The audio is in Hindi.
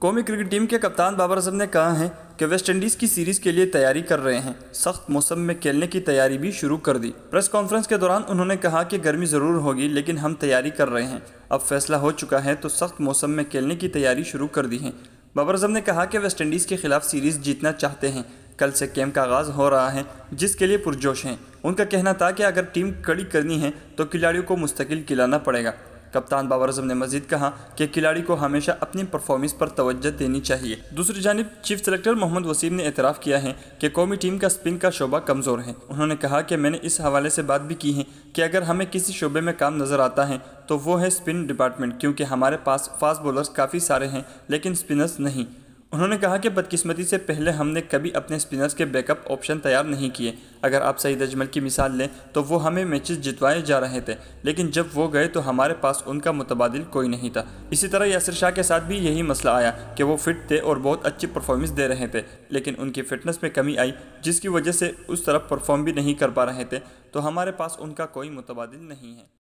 कौमी क्रिकेट टीम के कप्तान बाबर अजम ने कहा है कि वेस्टइंडीज़ की सीरीज़ के लिए तैयारी कर रहे हैं सख्त मौसम में खेलने की तैयारी भी शुरू कर दी प्रेस कॉन्फ्रेंस के दौरान उन्होंने कहा कि गर्मी ज़रूर होगी लेकिन हम तैयारी कर रहे हैं अब फैसला हो चुका है तो सख्त मौसम में खेलने की तैयारी शुरू कर दी है बाबर अजम ने कहा कि वेस्टइंडीज़ के खिलाफ सीरीज़ जीतना चाहते हैं कल से कैंप का आगाज़ हो रहा है जिसके लिए पुरजोश हैं उनका कहना था कि अगर टीम कड़ी करनी है तो खिलाड़ियों को मुस्तकिल खिलाना पड़ेगा कप्तान बाबर अजम ने मजीद कहा कि खिलाड़ी को हमेशा अपनी परफॉर्मेंस पर तोज्जह देनी चाहिए दूसरी जानब चीफ सेलेक्टर मोहम्मद वसीम ने एतराफ़ किया है कि कौमी टीम का स्पिन का शोबा कमज़ोर है उन्होंने कहा कि मैंने इस हवाले से बात भी की है कि अगर हमें किसी शोबे में काम नज़र आता है तो वो है स्पिन डिपार्टमेंट क्योंकि हमारे पास फास्ट बॉलर्स काफ़ी सारे हैं लेकिन स्पिनर्स नहीं उन्होंने कहा कि बदकिस्मती से पहले हमने कभी अपने स्पिनर्स के बैकअप ऑप्शन तैयार नहीं किए अगर आप सईद अजमल की मिसाल लें तो वो हमें मैचेस जितवाए जा रहे थे लेकिन जब वो गए तो हमारे पास उनका मुतबाद कोई नहीं था इसी तरह यासिर शाह के साथ भी यही मसला आया कि वो फिट थे और बहुत अच्छी परफॉर्मेंस दे रहे थे लेकिन उनकी फ़िटनेस में कमी आई जिसकी वजह से उस तरफ परफॉर्म भी नहीं कर पा रहे थे तो हमारे पास उनका कोई मुतबाद नहीं है